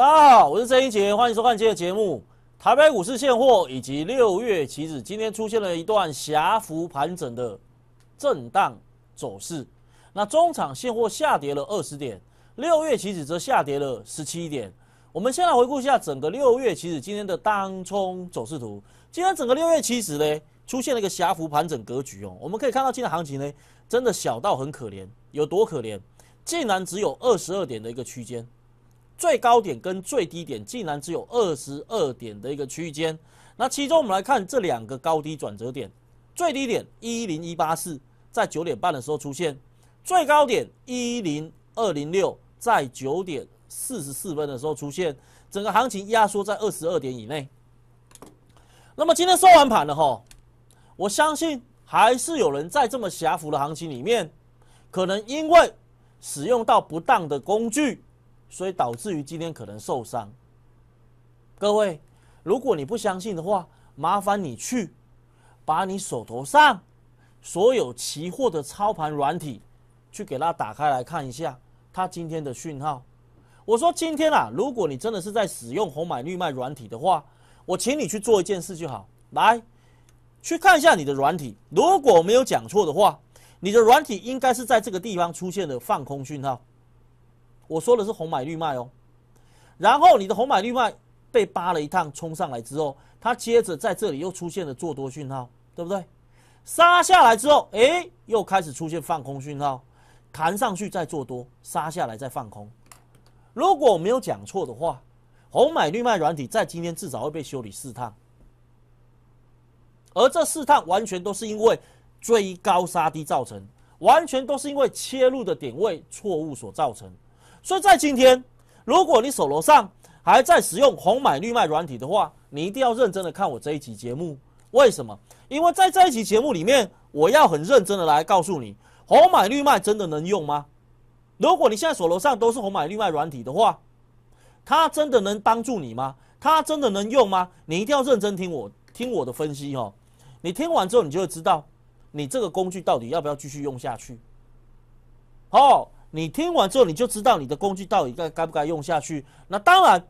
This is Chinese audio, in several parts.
大家好，我是郑一杰，欢迎收看今天的节目。台北股市现货以及六月期指今天出现了一段狭幅盘整的震荡走势。那中场现货下跌了二十点，六月期指则下跌了十七点。我们先来回顾一下整个六月期指今天的当冲走势图。今天整个六月期指呢，出现了一个狭幅盘整格局哦。我们可以看到，今天行情呢，真的小到很可怜，有多可怜？竟然只有二十二点的一个区间。最高点跟最低点竟然只有二十二点的一个区间，那其中我们来看这两个高低转折点，最低点一零一八四在九点半的时候出现，最高点一零二零六在九点四十四分的时候出现，整个行情压缩在二十二点以内。那么今天收完盘了哈，我相信还是有人在这么狭幅的行情里面，可能因为使用到不当的工具。所以导致于今天可能受伤。各位，如果你不相信的话，麻烦你去把你手头上所有期货的操盘软体去给它打开来看一下，它今天的讯号。我说今天啊，如果你真的是在使用红买绿卖软体的话，我请你去做一件事就好，来去看一下你的软体。如果没有讲错的话，你的软体应该是在这个地方出现的放空讯号。我说的是红买绿卖哦，然后你的红买绿卖被扒了一趟冲上来之后，它接着在这里又出现了做多讯号，对不对？杀下来之后，哎，又开始出现放空讯号，弹上去再做多，杀下来再放空。如果我没有讲错的话，红买绿卖软体在今天至少会被修理四趟，而这四趟完全都是因为追高杀低造成，完全都是因为切入的点位错误所造成。所以在今天，如果你手头上还在使用红买绿卖软体的话，你一定要认真的看我这一集节目。为什么？因为在这一集节目里面，我要很认真的来告诉你，红买绿卖真的能用吗？如果你现在手头上都是红买绿卖软体的话，它真的能帮助你吗？它真的能用吗？你一定要认真听我听我的分析哦。你听完之后，你就会知道，你这个工具到底要不要继续用下去。哦。你听完之后，你就知道你的工具到底该该不该用下去。那当然，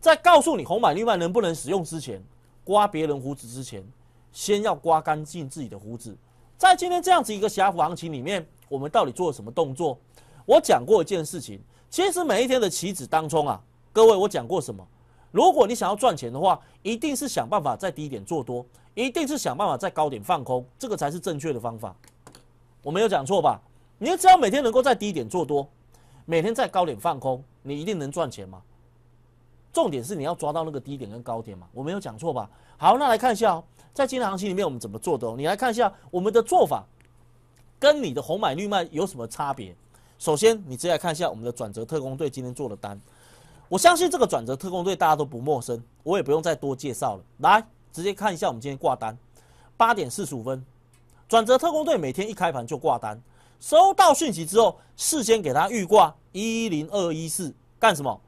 在告诉你红买绿卖能不能使用之前，刮别人胡子之前，先要刮干净自己的胡子。在今天这样子一个狭幅行情里面，我们到底做了什么动作？我讲过一件事情，其实每一天的棋子当中啊，各位我讲过什么？如果你想要赚钱的话，一定是想办法在低点做多，一定是想办法在高点放空，这个才是正确的方法。我没有讲错吧？你只要每天能够在低点做多，每天在高点放空，你一定能赚钱吗？重点是你要抓到那个低点跟高点嘛，我没有讲错吧？好，那来看一下哦，在今天行情里面我们怎么做的？你来看一下我们的做法跟你的红买绿卖有什么差别？首先，你直接来看一下我们的转折特工队今天做的单，我相信这个转折特工队大家都不陌生，我也不用再多介绍了。来，直接看一下我们今天挂单，八点四十五分，转折特工队每天一开盘就挂单。收到讯息之后，事先给他预挂一零二一四干什么？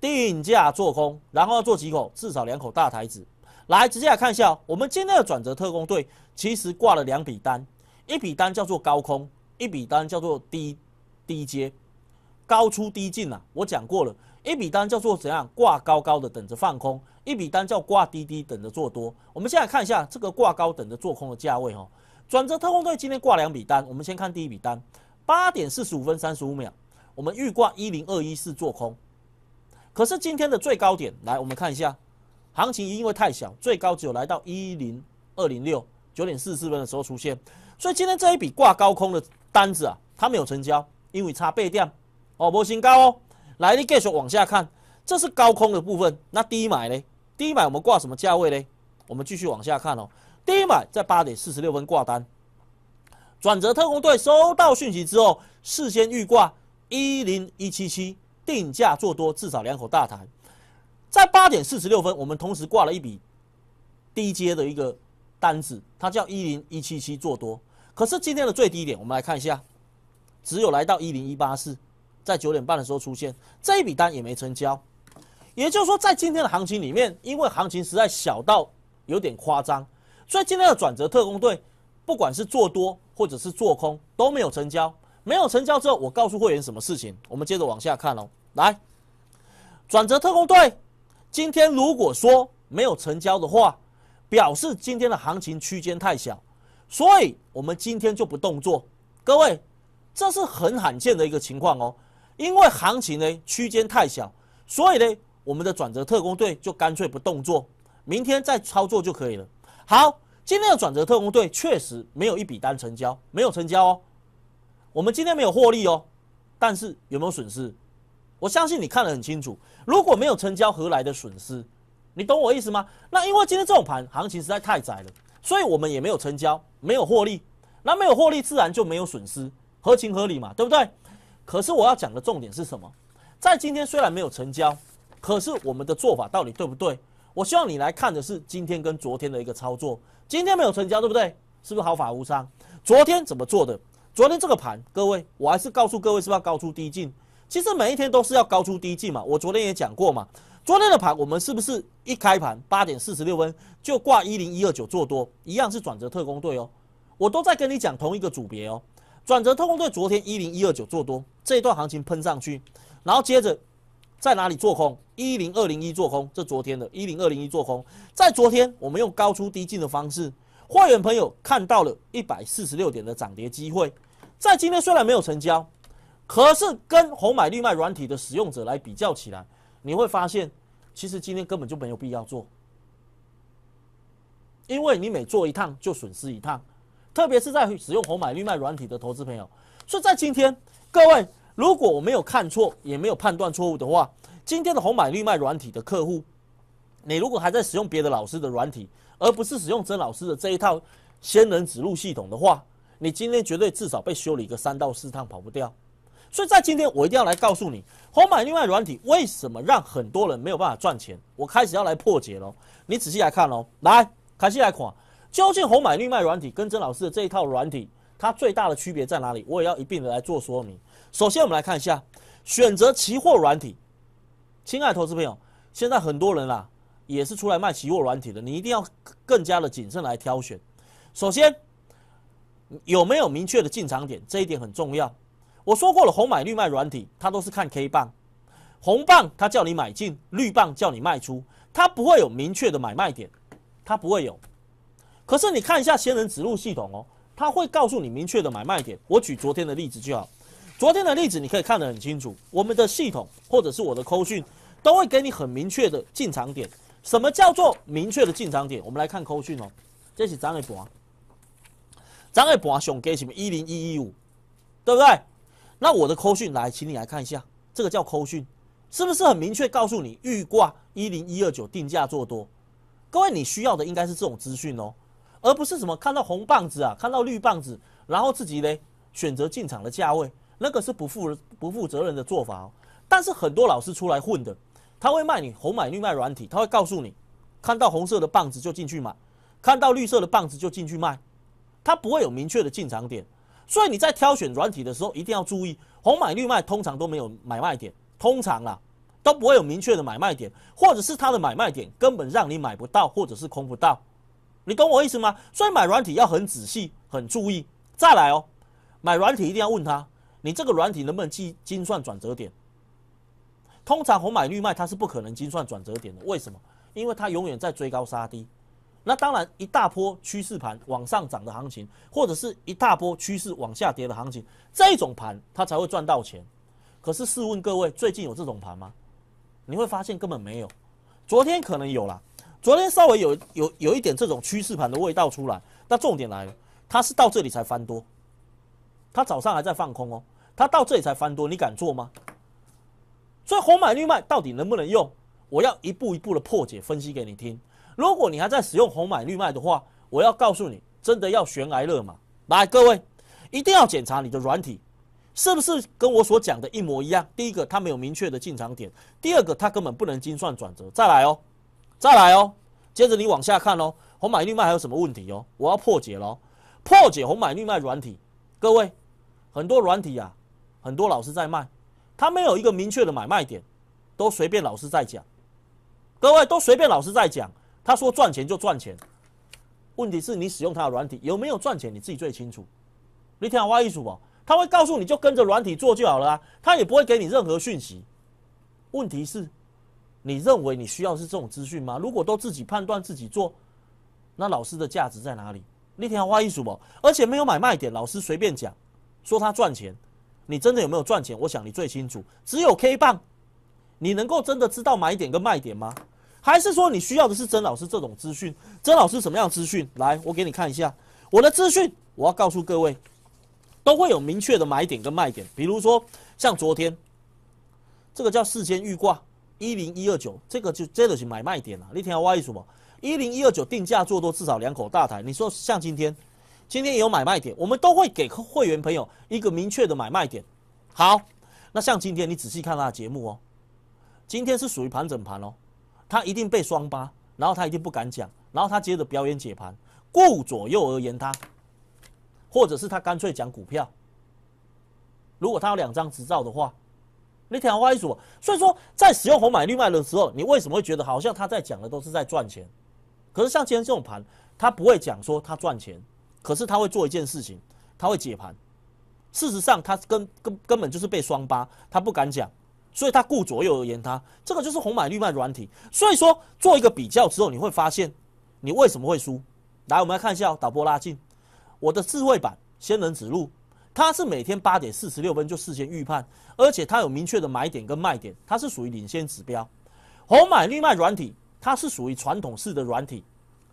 定价做空，然后要做几口？至少两口大台子。来，直接来看一下，我们今天的转折特工队其实挂了两笔单，一笔单叫做高空，一笔单叫做低低阶，高出低进呐。我讲过了，一笔单叫做怎样挂高高的等着放空，一笔单叫挂低低等着做多。我们现在看一下这个挂高等着做空的价位哈。转折特工队今天挂两笔单，我们先看第一笔单，八点四十五分三十五秒，我们预挂一零二一四做空，可是今天的最高点来，我们看一下，行情因为太小，最高只有来到一零二零六，九点四四分的时候出现，所以今天这一笔挂高空的单子啊，它没有成交，因为差背电哦，模型高哦，来，你继续往下看，这是高空的部分，那低买呢？低买我们挂什么价位呢？我们继续往下看哦。低买在八点四十六分挂单，转折特工队收到讯息之后，事先预挂一零一七七定价做多至少两口大台，在八点四十六分，我们同时挂了一笔低阶的一个单子，它叫一零一七七做多。可是今天的最低点，我们来看一下，只有来到一零一八四，在九点半的时候出现这一笔单也没成交。也就是说，在今天的行情里面，因为行情实在小到有点夸张。所以今天的转折特工队，不管是做多或者是做空都没有成交。没有成交之后，我告诉会员什么事情？我们接着往下看哦。来，转折特工队，今天如果说没有成交的话，表示今天的行情区间太小，所以我们今天就不动作。各位，这是很罕见的一个情况哦，因为行情呢区间太小，所以呢我们的转折特工队就干脆不动作，明天再操作就可以了。好，今天的转折特工队确实没有一笔单成交，没有成交哦。我们今天没有获利哦，但是有没有损失？我相信你看得很清楚。如果没有成交，何来的损失？你懂我意思吗？那因为今天这种盘行情实在太窄了，所以我们也没有成交，没有获利。那没有获利，自然就没有损失，合情合理嘛，对不对？可是我要讲的重点是什么？在今天虽然没有成交，可是我们的做法到底对不对？我希望你来看的是今天跟昨天的一个操作，今天没有成交，对不对？是不是毫发无伤？昨天怎么做的？昨天这个盘，各位，我还是告诉各位，是不是要高出低进。其实每一天都是要高出低进嘛。我昨天也讲过嘛。昨天的盘，我们是不是一开盘八点四十六分就挂一零一二九做多，一样是转折特工队哦。我都在跟你讲同一个组别哦。转折特工队昨天一零一二九做多，这一段行情喷上去，然后接着。在哪里做空？一零二零一做空，这昨天的。一零二零一做空，在昨天我们用高出低进的方式，会员朋友看到了一百四十六点的涨跌机会。在今天虽然没有成交，可是跟红买绿卖软体的使用者来比较起来，你会发现，其实今天根本就没有必要做，因为你每做一趟就损失一趟，特别是在使用红买绿卖软体的投资朋友，所以在今天各位。如果我没有看错，也没有判断错误的话，今天的红买绿卖软体的客户，你如果还在使用别的老师的软体，而不是使用曾老师的这一套仙人指路系统的话，你今天绝对至少被修理个三到四趟，跑不掉。所以在今天，我一定要来告诉你，红买绿卖软体为什么让很多人没有办法赚钱。我开始要来破解喽，你仔细来看喽，来，仔细来看，究竟红买绿卖软体跟曾老师的这一套软体，它最大的区别在哪里？我也要一并的来做说明。首先，我们来看一下选择期货软体。亲爱的投资朋友，现在很多人啊也是出来卖期货软体的，你一定要更加的谨慎来挑选。首先，有没有明确的进场点，这一点很重要。我说过了，红买绿卖软体，它都是看 K 棒，红棒它叫你买进，绿棒叫你卖出，它不会有明确的买卖点，它不会有。可是你看一下仙人指路系统哦，它会告诉你明确的买卖点。我举昨天的例子就好。昨天的例子，你可以看得很清楚。我们的系统，或者是我的扣讯，都会给你很明确的进场点。什么叫做明确的进场点？我们来看扣讯哦。这是涨一盘，涨一盘上给什么？一零一一五，对不对？那我的扣讯来，请你来看一下，这个叫扣讯，是不是很明确告诉你预挂一零一二九定价做多？各位，你需要的应该是这种资讯哦，而不是什么看到红棒子啊，看到绿棒子，然后自己嘞选择进场的价位。那个是不负不负责任的做法哦。但是很多老师出来混的，他会卖你红买绿卖软体，他会告诉你，看到红色的棒子就进去买，看到绿色的棒子就进去卖，他不会有明确的进场点。所以你在挑选软体的时候一定要注意，红买绿卖通常都没有买卖点，通常啦都不会有明确的买卖点，或者是他的买卖点根本让你买不到或者是空不到。你懂我意思吗？所以买软体要很仔细很注意。再来哦，买软体一定要问他。你这个软体能不能记精算转折点？通常红买绿卖，它是不可能精算转折点的。为什么？因为它永远在追高杀低。那当然，一大波趋势盘往上涨的行情，或者是一大波趋势往下跌的行情，这种盘它才会赚到钱。可是试问各位，最近有这种盘吗？你会发现根本没有。昨天可能有了，昨天稍微有有有一点这种趋势盘的味道出来。那重点来了，它是到这里才翻多，它早上还在放空哦。他到这里才翻多，你敢做吗？所以红买绿卖到底能不能用？我要一步一步的破解分析给你听。如果你还在使用红买绿卖的话，我要告诉你，真的要悬崖勒马。来，各位一定要检查你的软体是不是跟我所讲的一模一样。第一个，它没有明确的进场点；第二个，它根本不能精算转折。再来哦，再来哦。接着你往下看哦，红买绿卖还有什么问题哦？我要破解喽！破解红买绿卖软体，各位很多软体啊。很多老师在卖，他没有一个明确的买卖点，都随便老师在讲，各位都随便老师在讲，他说赚钱就赚钱，问题是你使用他的软体有没有赚钱，你自己最清楚。你听我话一数吧，他会告诉你就跟着软体做就好了啊，他也不会给你任何讯息。问题是，你认为你需要是这种资讯吗？如果都自己判断自己做，那老师的价值在哪里？你听我话一数吧，而且没有买卖点，老师随便讲，说他赚钱。你真的有没有赚钱？我想你最清楚。只有 K 棒，你能够真的知道买点跟卖点吗？还是说你需要的是曾老师这种资讯？曾老师什么样资讯？来，我给你看一下我的资讯。我要告诉各位，都会有明确的买点跟卖点。比如说像昨天，这个叫事先预挂一零一二九，这个就真的是买卖点了。你听我挖一什么？一零一二九定价做多至少两口大台。你说像今天？今天也有买卖点，我们都会给会员朋友一个明确的买卖点。好，那像今天你仔细看他的节目哦，今天是属于盘整盘哦，他一定被双八，然后他一定不敢讲，然后他接着表演解盘，顾左右而言他，或者是他干脆讲股票。如果他有两张执照的话，你挺好意思。所以说，在使用红买绿卖的时候，你为什么会觉得好像他在讲的都是在赚钱？可是像今天这种盘，他不会讲说他赚钱。可是他会做一件事情，他会解盘。事实上，他根根根本就是被双八，他不敢讲，所以他顾左右而言他。这个就是红买绿卖软体。所以说，做一个比较之后，你会发现你为什么会输。来，我们来看一下导播拉近我的智慧版仙人指路，它是每天八点四十六分就事先预判，而且它有明确的买点跟卖点，它是属于领先指标。红买绿卖软体，它是属于传统式的软体，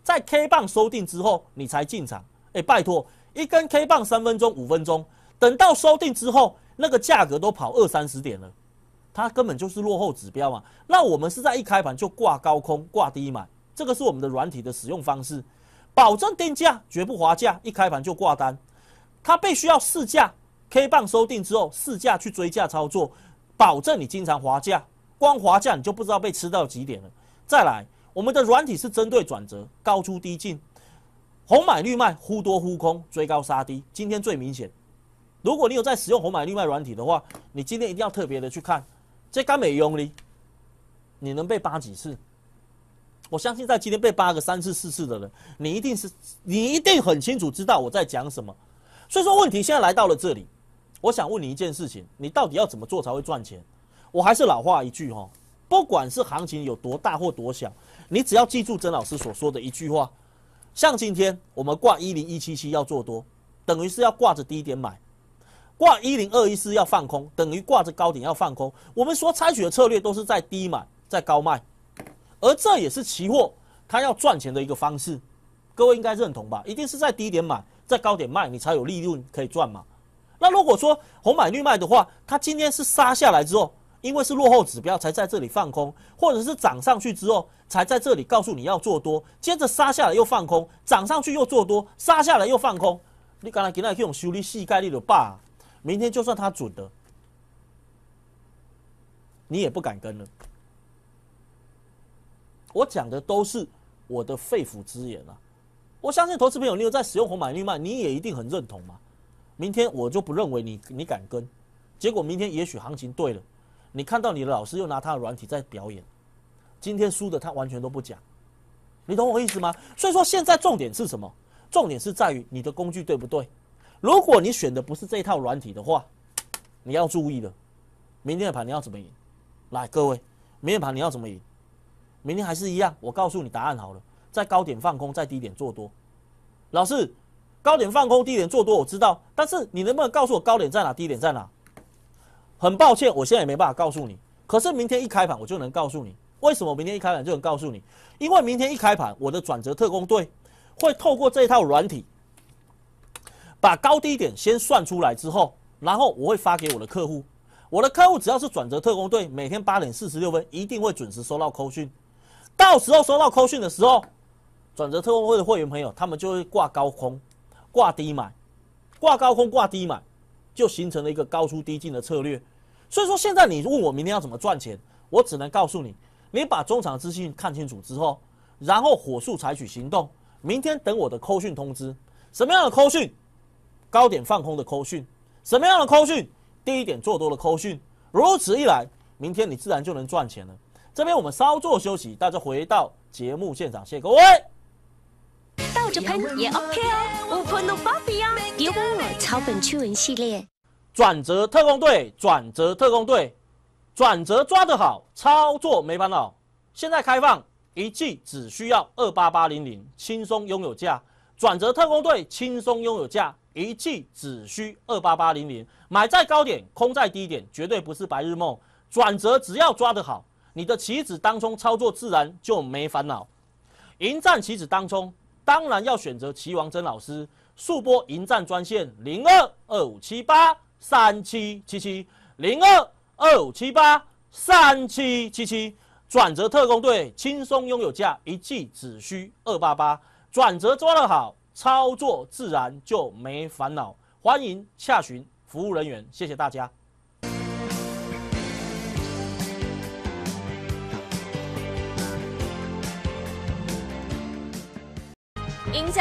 在 K 棒收定之后你才进场。哎，拜托，一根 K 棒三分钟、五分钟，等到收定之后，那个价格都跑二三十点了，它根本就是落后指标嘛。那我们是在一开盘就挂高空、挂低买，这个是我们的软体的使用方式，保证定价，绝不划价。一开盘就挂单，它必须要试价，K 棒收定之后试价去追价操作，保证你经常划价，光划价你就不知道被吃到几点了。再来，我们的软体是针对转折，高出低进。红买绿卖，忽多忽空，追高杀低。今天最明显。如果你有在使用红买绿卖软体的话，你今天一定要特别的去看这干没用力，你能被扒几次？我相信在今天被扒个三次四次的人，你一定是你一定很清楚知道我在讲什么。所以说，问题现在来到了这里，我想问你一件事情：你到底要怎么做才会赚钱？我还是老话一句哈，不管是行情有多大或多小，你只要记住曾老师所说的一句话。像今天我们挂一零一七七要做多，等于是要挂着低点买，挂一零二一四要放空，等于挂着高点要放空。我们所采取的策略都是在低买在高卖，而这也是期货它要赚钱的一个方式，各位应该认同吧？一定是在低点买，在高点卖，你才有利润可以赚嘛。那如果说红买绿卖的话，它今天是杀下来之后。因为是落后指标，才在这里放空，或者是涨上去之后，才在这里告诉你要做多，接着杀下来又放空，涨上去又做多，杀下来又放空。你刚才给那这种修理细概率的吧，明天就算他准的，你也不敢跟了。我讲的都是我的肺腑之言啊！我相信投资朋友，你有在使用红买绿卖，你也一定很认同嘛。明天我就不认为你你敢跟，结果明天也许行情对了。你看到你的老师又拿他的软体在表演，今天输的他完全都不讲，你懂我意思吗？所以说现在重点是什么？重点是在于你的工具对不对？如果你选的不是这套软体的话，你要注意了。明天的盘你要怎么赢？来，各位，明天盘你要怎么赢？明天还是一样，我告诉你答案好了，在高点放空，在低点做多。老师，高点放空，低点做多，我知道，但是你能不能告诉我高点在哪，低点在哪？很抱歉，我现在也没办法告诉你。可是明天一开盘，我就能告诉你。为什么明天一开盘就能告诉你？因为明天一开盘，我的转折特工队会透过这一套软体，把高低点先算出来之后，然后我会发给我的客户。我的客户只要是转折特工队，每天八点四十六分一定会准时收到扣讯。到时候收到扣讯的时候，转折特工会的会员朋友他们就会挂高空，挂低买，挂高空挂低买。就形成了一个高出低进的策略，所以说现在你问我明天要怎么赚钱，我只能告诉你，你把中场资讯看清楚之后，然后火速采取行动，明天等我的扣讯通知，什么样的扣讯，高点放空的扣讯，什么样的扣讯，低点做多的扣讯，如此一来，明天你自然就能赚钱了。这边我们稍作休息，大家回到节目现场，谢谢各位。或者喷也 OK 哦，五喷都方便啊！别问我草本驱蚊系列。转折特工队，转折特工队，转折抓得好，操作没烦恼。现在开放一季，只需要二八八零零，轻松拥有价。转折特工队轻松拥有价，一季只需二八八零零。买在高点，空在低点，绝对不是白日梦。转折只要抓得好，你的棋子当中操作自然就没烦恼。迎战棋子当中。当然要选择齐王真老师速播迎战专线零二二五七八三七七七零二二五七八三七七七转折特工队轻松拥有价一季只需二八八转折抓得好操作自然就没烦恼欢迎洽询服务人员谢谢大家。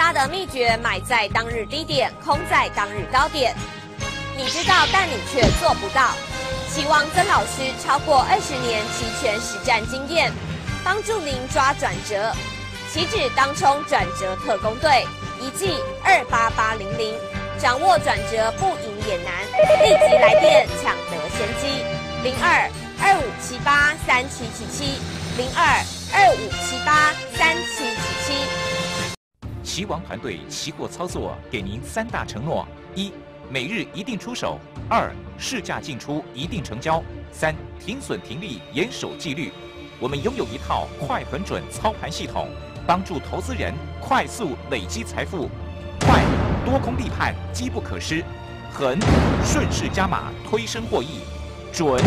他的秘诀埋在当日低点，空在当日高点。你知道，但你却做不到。齐王曾老师超过二十年期权实战经验，帮助您抓转折，岂止当冲转折特工队。一记二八八零零，掌握转折不赢也难。立即来电抢得先机，零二二五七八三七七七，零二二五七八三七七七。齐王团队齐货操作，给您三大承诺：一、每日一定出手；二、市价进出一定成交；三、停损停利严守纪律。我们拥有一套快、狠、准操盘系统，帮助投资人快速累积财富。快，多空立判，机不可失；狠，顺势加码，推升获益；准，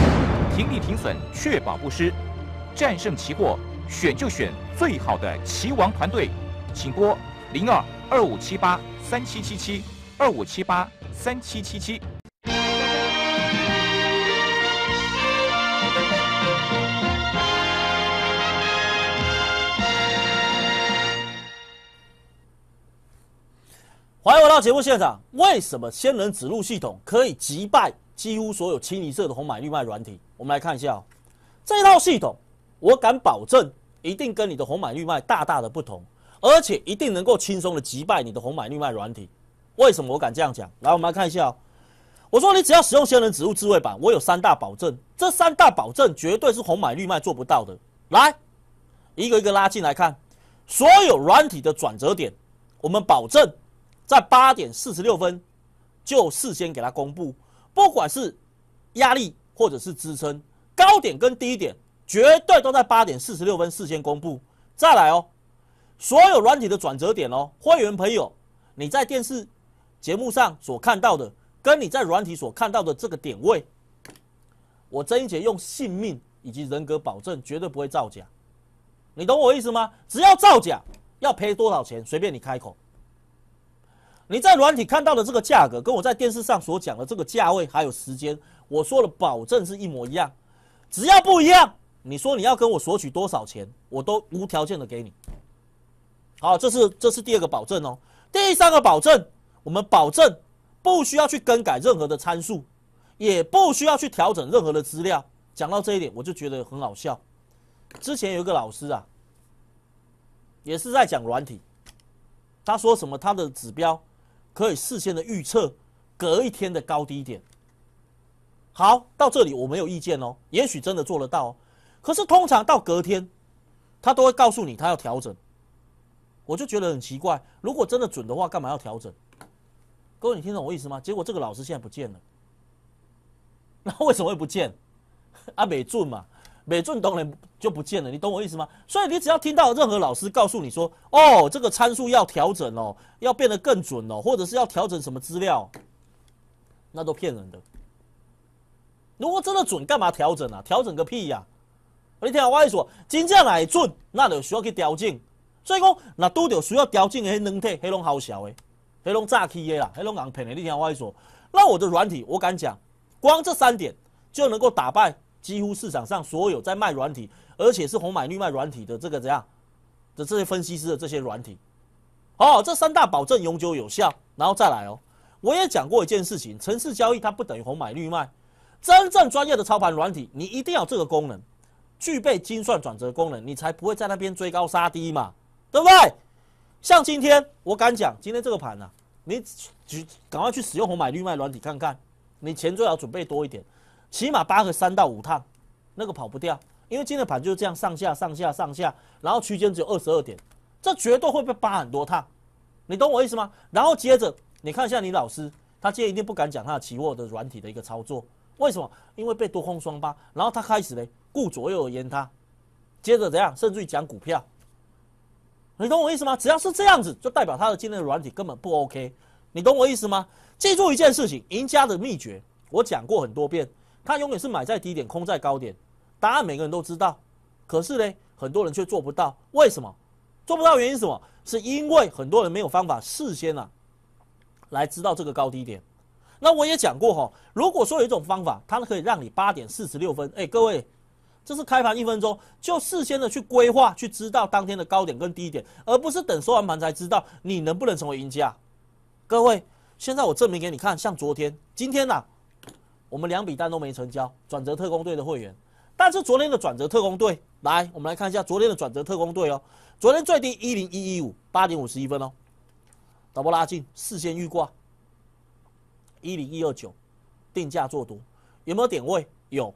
停利停损，确保不失。战胜期货，选就选最好的齐王团队，请拨。零二二五七八三七七七二五七八三七七七。欢迎回到节目现场。为什么仙人指路系统可以击败几乎所有清一色的红买绿卖软体？我们来看一下，这套系统，我敢保证，一定跟你的红买绿卖大大的不同。而且一定能够轻松的击败你的红买绿卖软体，为什么我敢这样讲？来，我们来看一下哦。我说你只要使用仙人指物智慧版，我有三大保证，这三大保证绝对是红买绿卖做不到的。来，一个一个拉进来看，所有软体的转折点，我们保证在八点四十六分就事先给它公布，不管是压力或者是支撑，高点跟低点，绝对都在八点四十六分事先公布。再来哦。所有软体的转折点哦，会员朋友，你在电视节目上所看到的，跟你在软体所看到的这个点位，我曾一姐用性命以及人格保证，绝对不会造假。你懂我意思吗？只要造假，要赔多少钱，随便你开口。你在软体看到的这个价格，跟我在电视上所讲的这个价位还有时间，我说的保证是一模一样。只要不一样，你说你要跟我索取多少钱，我都无条件的给你。好，这是这是第二个保证哦。第三个保证，我们保证不需要去更改任何的参数，也不需要去调整任何的资料。讲到这一点，我就觉得很好笑。之前有一个老师啊，也是在讲软体，他说什么他的指标可以事先的预测隔一天的高低点。好，到这里我没有意见哦。也许真的做得到哦，可是通常到隔天，他都会告诉你他要调整。我就觉得很奇怪，如果真的准的话，干嘛要调整？各位，你听懂我意思吗？结果这个老师现在不见了，那为什么会不见？阿美俊嘛，美俊当然就不见了，你懂我意思吗？所以你只要听到任何老师告诉你说：“哦，这个参数要调整哦，要变得更准哦，或者是要调整什么资料，那都骗人的。如果真的准，干嘛调整啊？调整个屁呀！你听我讲，说真正来准，那就需要去调整。”所以讲，那拄着需要调整黑龙体，黑龙好笑的，黑龙炸起的啦，黑龙硬骗的。你听我说，那我的软体，我敢讲，光这三点就能够打败几乎市场上所有在卖软体，而且是红买绿卖软体的这个怎样的这些分析师的这些软体。哦，这三大保证永久有效，然后再来哦。我也讲过一件事情，城市交易它不等于红买绿卖，真正专业的操盘软体，你一定要这个功能，具备精算转折功能，你才不会在那边追高杀低嘛。对不对？像今天，我敢讲，今天这个盘啊，你赶快去使用红买绿卖软体看看。你钱最好准备多一点，起码八个三到五趟，那个跑不掉。因为今天的盘就是这样上下上下上下，然后区间只有二十二点，这绝对会被扒很多趟。你懂我意思吗？然后接着你看一下你老师，他今天一定不敢讲他的期货的软体的一个操作，为什么？因为被多空双扒，然后他开始呢顾左右而言他，接着怎样，甚至于讲股票。你懂我意思吗？只要是这样子，就代表他的今天的软体根本不 OK。你懂我意思吗？记住一件事情，赢家的秘诀，我讲过很多遍，他永远是买在低点，空在高点。答案每个人都知道，可是呢，很多人却做不到。为什么？做不到原因什么？是因为很多人没有方法事先啊，来知道这个高低点。那我也讲过哈，如果说有一种方法，他可以让你八点四十六分，哎，各位。这是开盘一分钟就事先的去规划，去知道当天的高点跟低点，而不是等收完盘才知道你能不能成为赢家。各位，现在我证明给你看，像昨天、今天呐，我们两笔单都没成交。转折特工队的会员，但是昨天的转折特工队来，我们来看一下昨天的转折特工队哦。昨天最低一零一一五，八点五十一分哦，导播拉近，事先预挂一零一二九，定价做多，有没有点位？有。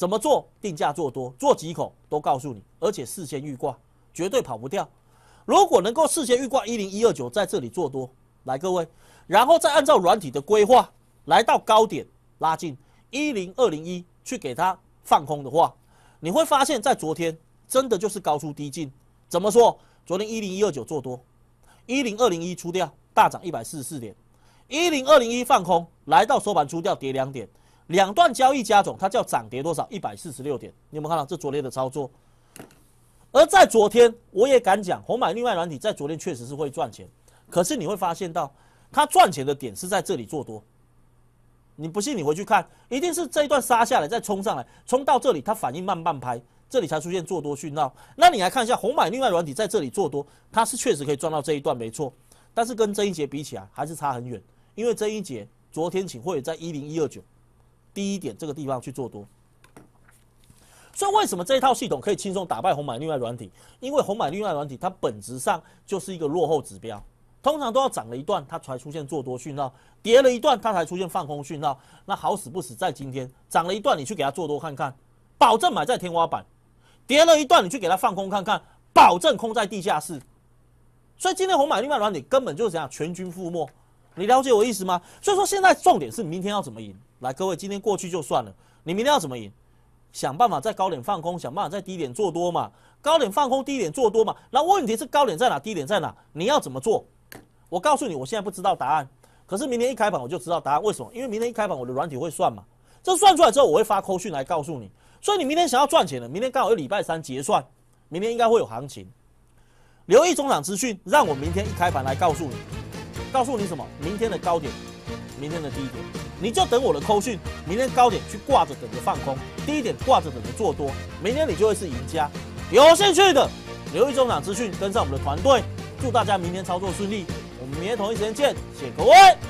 怎么做定价做多做几口都告诉你，而且事先预挂绝对跑不掉。如果能够事先预挂一零一二九在这里做多，来各位，然后再按照软体的规划来到高点拉近一零二零一去给它放空的话，你会发现在昨天真的就是高出低进。怎么说？昨天一零一二九做多，一零二零一出掉大涨一百四十四点，一零二零一放空来到收盘出掉跌两点。两段交易加总，它叫涨跌多少？一百四十六点。你有没有看到这昨天的操作？而在昨天，我也敢讲，红买另外软体在昨天确实是会赚钱。可是你会发现到，它赚钱的点是在这里做多。你不信，你回去看，一定是这一段杀下来再冲上来，冲到这里它反应慢半拍，这里才出现做多讯号。那你来看一下，红买另外软体在这里做多，它是确实可以赚到这一段没错。但是跟这一杰比起来，还是差很远，因为这一杰昨天请会在一零一二九。低一点，这个地方去做多，所以为什么这一套系统可以轻松打败红买另外软体？因为红买另外软体它本质上就是一个落后指标，通常都要涨了一段它才出现做多讯号，跌了一段它才出现放空讯号。那好死不死在今天涨了一段，你去给它做多看看，保证买在天花板；跌了一段，你去给它放空看看，保证空在地下室。所以今天红买另外软体根本就是这样全军覆没，你了解我意思吗？所以说现在重点是明天要怎么赢。来，各位，今天过去就算了。你明天要怎么赢？想办法在高点放空，想办法在低点做多嘛。高点放空，低点做多嘛。那问题是高点在哪，低点在哪？你要怎么做？我告诉你，我现在不知道答案。可是明天一开盘我就知道答案。为什么？因为明天一开盘我的软体会算嘛。这算出来之后，我会发扣讯来告诉你。所以你明天想要赚钱的，明天刚好又礼拜三结算，明天应该会有行情。留意中场资讯，让我明天一开盘来告诉你。告诉你什么？明天的高点，明天的低点。你就等我的扣讯，明天高点去挂着等着放空，低点挂着等着做多，明天你就会是赢家。有兴趣的留意中场资讯，跟上我们的团队，祝大家明天操作顺利。我们明天同一时间见，谢谢各位。